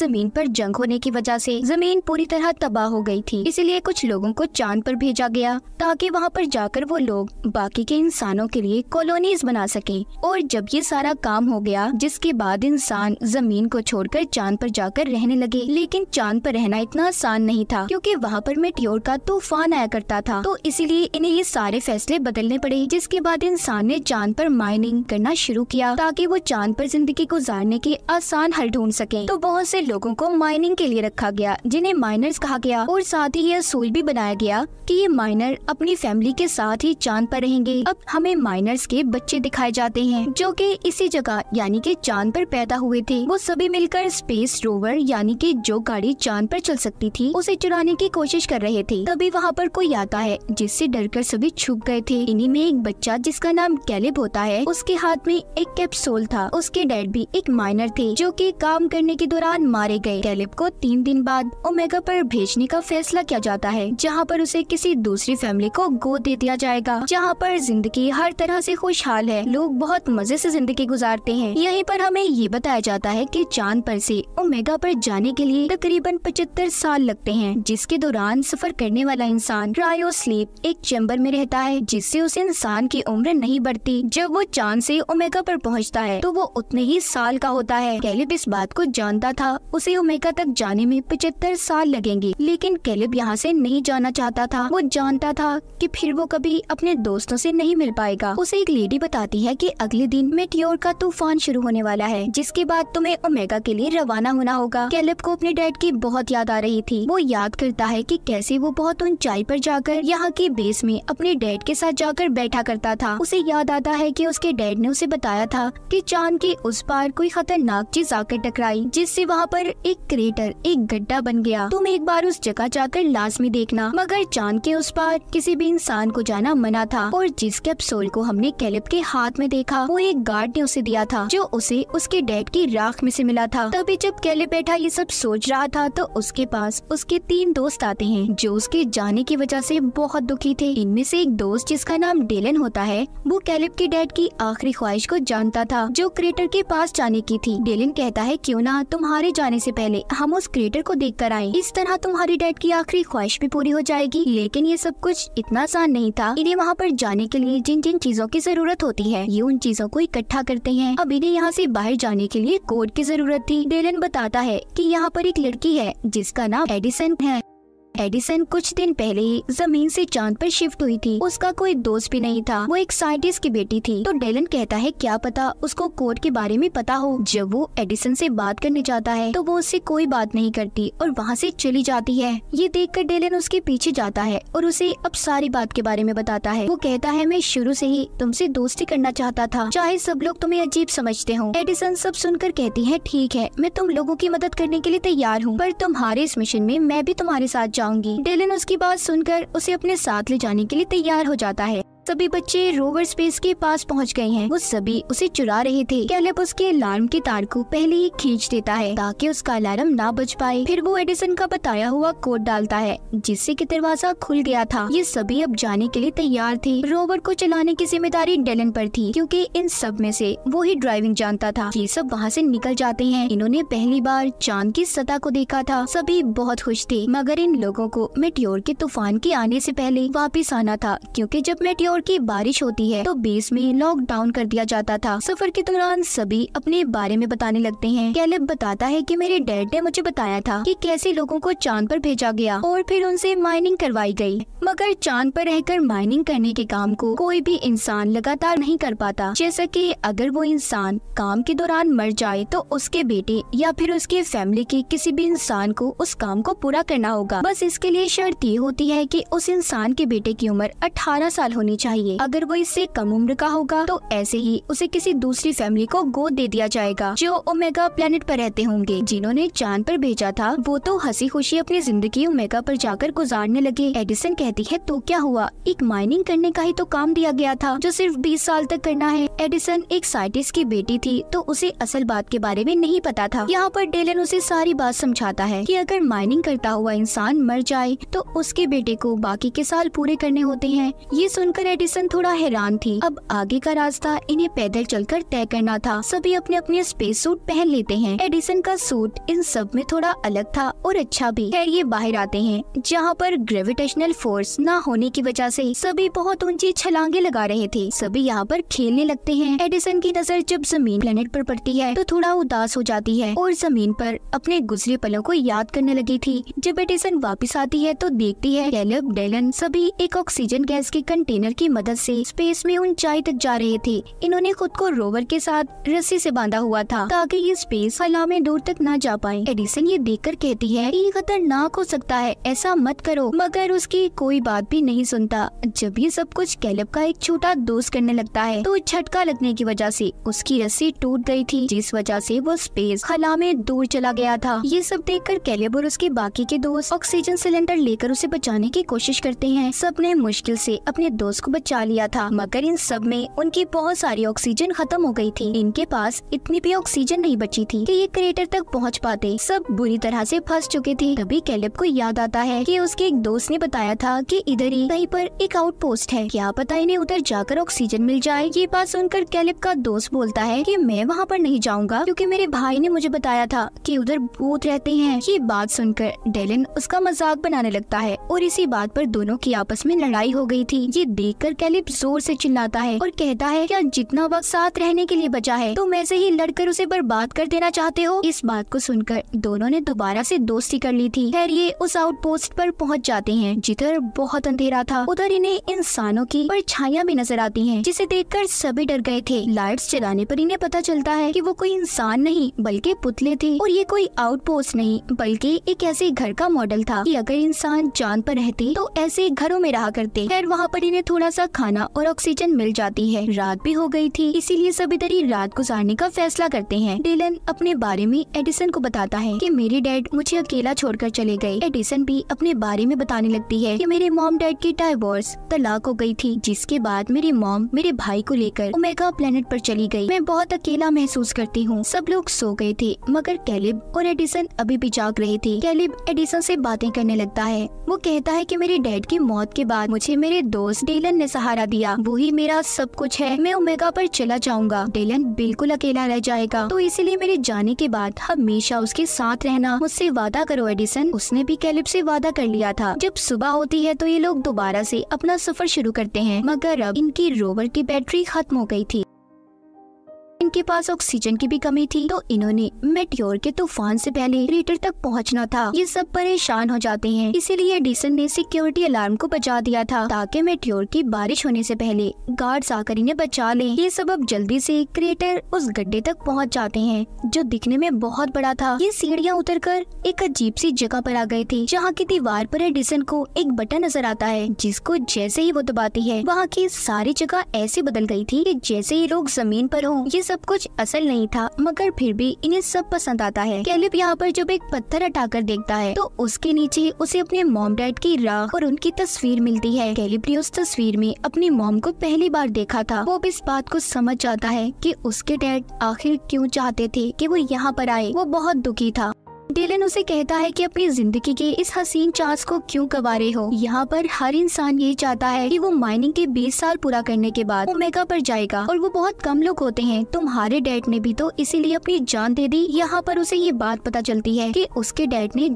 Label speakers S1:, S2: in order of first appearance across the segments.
S1: जमीन पर जंग होने की वजह से जमीन पूरी तरह तबाह हो गई थी इसलिए कुछ लोगों को चांद पर भेजा गया ताकि वहाँ पर जाकर वो लोग बाकी के इंसानों के लिए कॉलोनीज बना सके और जब ये सारा काम हो गया जिसके बाद इंसान जमीन को छोड़कर चांद पर जाकर रहने लगे लेकिन चांद पर रहना इतना आसान नहीं था क्योंकि वहाँ पर मेट्योर का तूफान आया करता था तो इसीलिए इन्हें ये सारे फैसले बदलने पड़े जिसके बाद इंसान ने चांद पर माइनिंग करना शुरू किया ताकि वो चांद पर जिंदगी गुजारने के आसान हल ढूंढ सके तो बहुत से लोगों को माइनिंग के लिए रखा गया जिन्हें माइनर्स कहा गया और साथ ही यह असूल भी बनाया गया कि ये माइनर अपनी फैमिली के साथ ही चांद पर रहेंगे अब हमें माइनर्स के बच्चे दिखाए जाते हैं जो कि इसी जगह यानी कि चांद पर पैदा हुए थे वो सभी मिलकर स्पेस रोवर यानी कि जो गाड़ी चांद पर चल सकती थी उसे चुराने की कोशिश कर रहे थे तभी वहाँ पर कोई आता है जिससे डर कर सभी छुप गए थे इन्हीं में एक बच्चा जिसका नाम कैलिब होता है उसके हाथ में एक कैप्सूल था उसके डैड भी एक माइनर थे जो की काम करने के दौरान मारे गए कैलिप को तीन दिन बाद ओमेगा पर भेजने का फैसला किया जाता है जहाँ पर उसे किसी दूसरी फैमिली को गोद दे दिया जाएगा जहाँ पर जिंदगी हर तरह से खुशहाल है लोग बहुत मजे से जिंदगी गुजारते हैं यही पर हमें ये बताया जाता है की चांद पर से ओमेगा पर जाने के लिए तकरीबन पचहत्तर साल लगते हैं जिसके दौरान सफर करने वाला इंसान क्रायो स्लीप एक चैम्बर में रहता है जिससे उस इंसान की उम्र नहीं बढ़ती जब वो चांद से ओमेगा पर पहुंचता है तो वो उतने ही साल का होता है कैलिप इस बात को जानता था उसे ओमेगा तक जाने में पचहत्तर साल लगेंगे लेकिन कैलिब यहाँ से नहीं जाना चाहता था वो जानता था कि फिर वो कभी अपने दोस्तों से नहीं मिल पाएगा उसे एक लेडी बताती है कि अगले दिन मेटियोर का तूफान शुरू होने वाला है जिसके बाद तुम्हें ओमेगा के लिए रवाना होना होगा कैलिब को अपने डैड की बहुत याद आ रही थी वो याद करता है की कैसे वो बहुत ऊंचाई पर जाकर यहाँ के बेस में अपने डैड के साथ जाकर बैठा करता था उसे याद आता है की उसके डैड ने उसे बताया था की चांद के उस पार कोई खतरनाक चीज आकर टकराई जिससे वहाँ वहाँ पर एक क्रेटर एक गड्ढा बन गया तुम एक बार उस जगह जाकर लाजमी देखना मगर चांद के उस पार किसी भी इंसान को जाना मना था और जिस कैप्सूल को हमने कैलिप के हाथ में देखा वो एक गार्ड ने उसे दिया था जो उसे उसके डैड की राख में से मिला था तभी जब कैलिप बैठा ये सब सोच रहा था तो उसके पास उसके तीन दोस्त आते हैं जो उसके जाने की वजह से बहुत दुखी थे इनमें से एक दोस्त जिसका नाम डेलन होता है वो कैलिप के डैड की आखिरी ख्वाहिश को जानता था जो क्रेटर के पास जाने की थी डेलन कहता है क्यों ना तुम्हारे जाने से पहले हम उस क्रिएटर को देख कर आए इस तरह तुम्हारी डैड की आखिरी ख्वाहिश भी पूरी हो जाएगी लेकिन ये सब कुछ इतना आसान नहीं था इन्हें वहाँ पर जाने के लिए जिन जिन चीजों की जरूरत होती है ये उन चीजों को इकट्ठा करते हैं अब इन्हें यहाँ से बाहर जाने के लिए कोड की जरूरत थी डेलन बताता है कि यहाँ पर एक लड़की है जिसका नाम एडिसन है एडिसन कुछ दिन पहले ही जमीन से चांद पर शिफ्ट हुई थी उसका कोई दोस्त भी नहीं था वो एक साइंटिस्ट की बेटी थी तो डेलन कहता है क्या पता उसको कोड के बारे में पता हो जब वो एडिसन से बात करने जाता है तो वो उससे कोई बात नहीं करती और वहाँ से चली जाती है ये कर डेलन उसके पीछे जाता है और उसे अब सारी बात के बारे में बताता है वो कहता है मैं शुरू से ही तुमसे दोस्ती करना चाहता था चाहे सब लोग तुम्हें अजीब समझते हो एडिसन सब सुनकर कहती है ठीक है मैं तुम लोगों की मदद करने के लिए तैयार हूँ पर तुम्हारे इस मिशन में मैं भी तुम्हारे साथ जाऊँ जाऊंगी डेलन उसकी बात सुनकर उसे अपने साथ ले जाने के लिए तैयार हो जाता है सभी बच्चे रोवर स्पेस के पास पहुंच गए हैं वो सभी उसे चुरा रहे थे कैलेब उसके अलार्म के तार को पहले ही खींच देता है ताकि उसका अलार्म ना बज पाए फिर वो एडिसन का बताया हुआ कोड डालता है जिससे की दरवाजा खुल गया था ये सभी अब जाने के लिए तैयार थे रोवर को चलाने की जिम्मेदारी डेलन पर थी क्यूँकी इन सब में से वो ही ड्राइविंग जानता था ये सब वहाँ से निकल जाते हैं इन्होंने पहली बार चांद की सतह को देखा था सभी बहुत खुश थे मगर इन लोगों को मेट्योर के तूफान के आने से पहले वापस आना था क्योंकि जब मेट्योर जोर की बारिश होती है तो बेस में लॉकडाउन कर दिया जाता था सफर के दौरान सभी अपने बारे में बताने लगते हैं कैलब बताता है कि मेरे डैड ने मुझे बताया था कि कैसे लोगों को चांद पर भेजा गया और फिर उनसे माइनिंग करवाई गई मगर चांद पर रहकर माइनिंग करने के काम को कोई भी इंसान लगातार नहीं कर पाता जैसा कि अगर वो इंसान काम के दौरान मर जाए तो उसके बेटे या फिर उसके फैमिली के किसी भी इंसान को उस काम को पूरा करना होगा बस इसके लिए शर्त ये होती है कि उस इंसान के बेटे की उम्र 18 साल होनी चाहिए चाहिए अगर वो इससे कम उम्र का होगा तो ऐसे ही उसे किसी दूसरी फैमिली को गोद दे दिया जाएगा जो ओमेगा प्लेनेट पर रहते होंगे जिन्होंने चांद पर भेजा था वो तो हंसी खुशी अपनी जिंदगी ओमेगा पर जाकर गुजारने लगे एडिसन कहती है तो क्या हुआ एक माइनिंग करने का ही तो काम दिया गया था जो सिर्फ बीस साल तक करना है एडिसन एक साइंटिस्ट की बेटी थी तो उसे असल बात के बारे में नहीं पता था यहाँ पर डेलन उसे सारी बात समझाता है की अगर माइनिंग करता हुआ इंसान मर जाए तो उसके बेटे को बाकी के साल पूरे करने होते हैं ये सुनकर एडिसन थोड़ा हैरान थी अब आगे का रास्ता इन्हें पैदल चलकर तय करना था सभी अपने अपने स्पेस सूट पहन लेते हैं एडिसन का सूट इन सब में थोड़ा अलग था और अच्छा भी खैर ये बाहर आते हैं जहाँ पर ग्रेविटेशनल फोर्स न होने की वजह से सभी बहुत ऊंची छलांगे लगा रहे थे सभी यहाँ पर खेलने लगते हैं एडिसन की नजर जब जमीन प्लेनेट पर पड़ती है तो थोड़ा उदास हो जाती है और जमीन पर अपने गुजरे पलों को याद करने लगी थी जब एडिसन वापस आती है तो देखती है डेलब डेलन सभी एक ऑक्सीजन गैस के कंटेनर की की मदद से स्पेस में ऊंचाई तक जा रहे थे इन्होंने खुद को रोवर के साथ रस्सी से बांधा हुआ था ताकि ये स्पेस हला में दूर तक न जा पाए एडिसन ये देखकर कहती है ये खतरनाक हो सकता है ऐसा मत करो मगर उसकी कोई बात भी नहीं सुनता जब ये सब कुछ कैलब का एक छोटा दोस्त करने लगता है तो झटका लगने की वजह से उसकी रस्सी टूट गई थी जिस वजह से वो स्पेस खला में दूर चला गया था ये सब देखकर कैलेब और उसके बाकी के दोस्त ऑक्सीजन सिलेंडर लेकर उसे बचाने की कोशिश करते हैं सबने मुश्किल से अपने दोस्त को बचा लिया था मगर इन सब में उनकी बहुत सारी ऑक्सीजन खत्म हो गई थी इनके पास इतनी भी ऑक्सीजन नहीं बची थी कि ये क्रेटर तक पहुंच पाते सब बुरी तरह से फंस चुके थे तभी कैलेब को याद आता है कि उसके एक दोस्त ने बताया था कि इधर ही कहीं पर एक आउटपोस्ट है क्या पता इन्हें उधर जाकर ऑक्सीजन मिल जाए ये बात सुनकर कैलेब का दोस्त बोलता है कि मैं वहाँ पर नहीं जाऊँगा क्योंकि मेरे भाई ने मुझे बताया था कि उधर भूत रहते हैं ये बात सुनकर डेलिन उसका मजाक बनाने लगता है और इसी बात पर दोनों की आपस में लड़ाई हो गई थी ये देख देखकर कैलिप जोर से चिल्लाता है और कहता है क्या जितना वक्त साथ रहने के लिए बचा है तुम ऐसे ही लड़कर उसे बर्बाद कर देना चाहते हो इस बात को सुनकर दोनों ने दोबारा से दोस्ती कर ली थी खैर ये उस आउटपोस्ट पर पहुंच जाते हैं जिधर बहुत अंधेरा था उधर इन्हें इंसानों की परछाइयां भी नजर आती है जिसे देख सभी डर गए थे लाइट चलाने आरोप इन्हें पता चलता है की वो कोई इंसान नहीं बल्कि पुतले थे और ये कोई आउटपोस्ट नहीं बल्कि एक ऐसे घर का मॉडल था की अगर इंसान जान पर रहते तो ऐसे घरों में रहा करते खैर वहाँ पर इन्हें थोड़ा थोड़ा सा खाना और ऑक्सीजन मिल जाती है रात भी हो गई थी इसीलिए सभी ही रात गुजारने का फैसला करते हैं डिलन अपने बारे में एडिसन को बताता है कि मेरे डैड मुझे अकेला छोड़कर चले गए एडिसन भी अपने बारे में बताने लगती है कि मेरे मॉम डैड की डाइवोर्स तलाक हो गई थी जिसके बाद मेरी मॉम मेरे भाई को लेकर ओमेगा प्लेनेट पर चली गई मैं बहुत अकेला महसूस करती हूँ सब लोग सो गए थे मगर कैलिब और एडिसन अभी भी जाग रहे थे कैलिब एडिसन से बातें करने लगता है वो कहता है कि मेरे डैड की मौत के बाद मुझे मेरे दोस्त डेलन डेलन ने सहारा दिया वो ही मेरा सब कुछ है मैं ओमेगा पर चला जाऊंगा डेलन बिल्कुल अकेला रह जाएगा तो इसीलिए मेरे जाने के बाद हमेशा उसके साथ रहना मुझसे वादा करो एडिसन उसने भी कैलिप से वादा कर लिया था जब सुबह होती है तो ये लोग दोबारा से अपना सफर शुरू करते हैं मगर अब इनकी रोवर की बैटरी खत्म हो गई थी इनके पास ऑक्सीजन की भी कमी थी तो इन्होंने मेट्योर के तूफान से पहले रेटर तक पहुंचना था ये सब परेशान हो जाते हैं इसीलिए एडिसन ने सिक्योरिटी अलार्म को बचा दिया था ताकि मेट्योर की बारिश होने से पहले गार्ड आकर इन्हें बचा ले ये सब अब जल्दी से क्रिएटर उस गड्ढे तक पहुँच जाते हैं जो दिखने में बहुत बड़ा था ये सीढ़ियाँ उतर एक अजीब सी जगह आरोप आ गए थे जहाँ की दीवार आरोप एडिसन को एक बटन नजर आता है जिसको जैसे ही वो दबाती है वहाँ की सारी जगह ऐसी बदल गई थी कि जैसे ही लोग जमीन पर हों ये सब सब कुछ असल नहीं था मगर फिर भी इन्हें सब पसंद आता है कैलिप यहाँ पर जब एक पत्थर हटाकर देखता है तो उसके नीचे उसे अपने मॉम डैड की राख और उनकी तस्वीर मिलती है कैलिप ने उस तस्वीर में अपनी मॉम को पहली बार देखा था वो इस बात को समझ जाता है की उसके डैड आखिर क्यूँ चाहते थे की वो यहाँ पर आए वो बहुत दुखी था डेलन उसे कहता है कि अपनी जिंदगी के इस हसीन चांस को क्यों गवा रहे हो यहाँ पर हर इंसान ये चाहता है कि वो माइनिंग के 20 साल पूरा करने के बाद ओमेगा पर जाएगा और वो बहुत कम लोग होते हैं तुम्हारे डैड ने भी तो इसीलिए अपनी जान दे दी यहाँ पर उसे ये बात पता चलती है की उसके डैड ने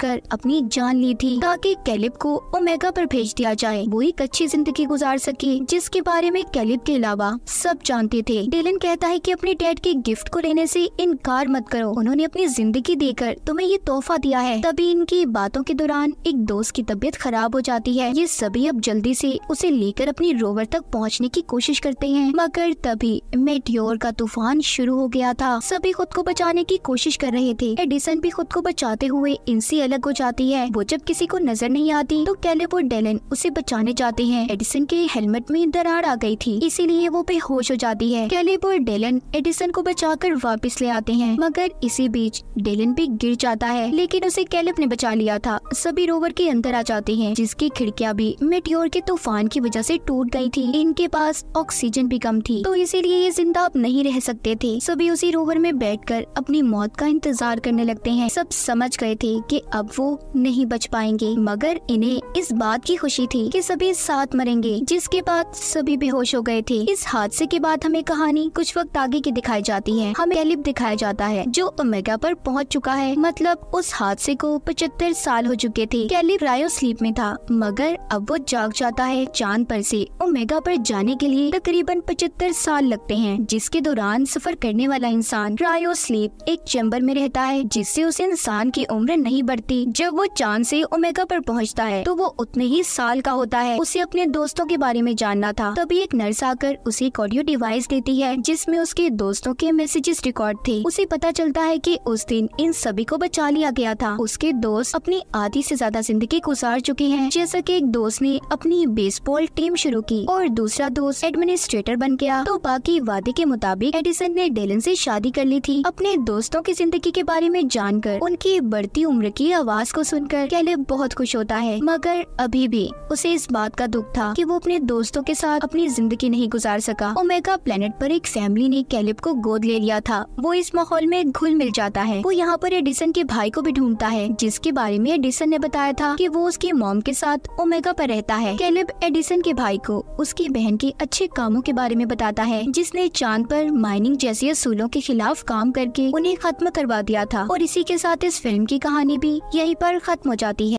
S1: कर अपनी जान ली थी ताकि कैलिप को ओमेगा पर भेज दिया जाए वो एक अच्छी जिंदगी गुजार सके जिसके बारे में कैलिप के अलावा सब जानते थे डेलन कहता है की अपने डैड के गिफ्ट को लेने ऐसी इनकार मत करो उन्होंने अपनी जिंदगी देकर कर तुम्हें ये तोहफा दिया है तभी इनकी बातों के दौरान एक दोस्त की तबीयत खराब हो जाती है ये सभी अब जल्दी से उसे लेकर अपनी रोवर तक पहुंचने की कोशिश करते हैं मगर तभी मेट्योर का तूफान शुरू हो गया था सभी खुद को बचाने की कोशिश कर रहे थे एडिसन भी खुद को बचाते हुए इनसे अलग हो जाती है वो जब किसी को नजर नहीं आती तो कैलेब और डेलन उसे बचाने जाते हैं एडिसन के हेलमेट में दरार आ गई थी इसीलिए वो बेहोश हो जाती है कैलेब और डेलन एडिसन को बचाकर वापस ले आते हैं मगर इसी बीच डेलन भी गिर जाता है लेकिन उसे कैलिप ने बचा लिया था सभी रोवर के अंदर आ जाते हैं जिसकी खिड़कियाँ भी मेटियोर के तूफान की वजह से टूट गई थी इनके पास ऑक्सीजन भी कम थी तो इसीलिए ये जिंदा अब नहीं रह सकते थे सभी उसी रोवर में कर अपनी मौत का इंतजार करने लगते है सब समझ गए थे की अब वो नहीं बच पाएंगे मगर इन्हें इस बात की खुशी थी कि सभी साथ मरेंगे जिसके बाद सभी बेहोश हो गए थे इस हादसे के बाद हमें कहानी कुछ वक्त आगे की दिखाई जाती है हमें कैलिप दिखाया जाता है जो ओमेगा पर पहुंच चुका है है मतलब उस हादसे को पचहत्तर साल हो चुके थे कैली रायो स्लीप में था मगर अब वो जाग जाता है चांद पर से ओमेगा पर जाने के लिए तकरीबन पचहत्तर साल लगते हैं जिसके दौरान सफर करने वाला इंसान रायो स्लीप एक चैम्बर में रहता है जिससे उस इंसान की उम्र नहीं बढ़ती जब वो चांद से ओमेगा पर पहुंचता है तो वो उतने ही साल का होता है उसे अपने दोस्तों के बारे में जानना था तभी एक नर्स आकर उसे एक ऑडियो डिवाइस देती है जिसमे उसके दोस्तों के मैसेजेस रिकॉर्ड थे उसे पता चलता है की उस दिन इन सभी भाभी को बचा लिया गया था उसके दोस्त अपनी आधी से ज्यादा जिंदगी गुजार चुके हैं जैसा कि एक दोस्त ने अपनी बेसबॉल टीम शुरू की और दूसरा दोस्त एडमिनिस्ट्रेटर बन गया तो बाकी वादे के मुताबिक एडिसन ने डेलन से शादी कर ली थी अपने दोस्तों की जिंदगी के बारे में जानकर उनकी बढ़ती उम्र की आवाज को सुनकर कैले बहुत खुश होता है मगर अभी भी उसे इस बात का दुख था कि वो अपने दोस्तों के साथ अपनी जिंदगी नहीं गुजार सका ओमेगा प्लेनेट पर एक फैमिली ने कैलिप को गोद ले लिया था वो इस माहौल में घुल मिल जाता है वो यहाँ पर एडिसन के भाई को भी ढूंढता है जिसके बारे में एडिसन ने बताया था कि वो उसकी मॉम के साथ ओमेगा पर रहता है कैलेब एडिसन के भाई को उसकी बहन के अच्छे कामों के बारे में बताता है जिसने चांद पर माइनिंग जैसे असूलों के खिलाफ काम करके उन्हें खत्म करवा दिया था और इसी के साथ इस फिल्म की कहानी भी यही पर खत्म हो जाती है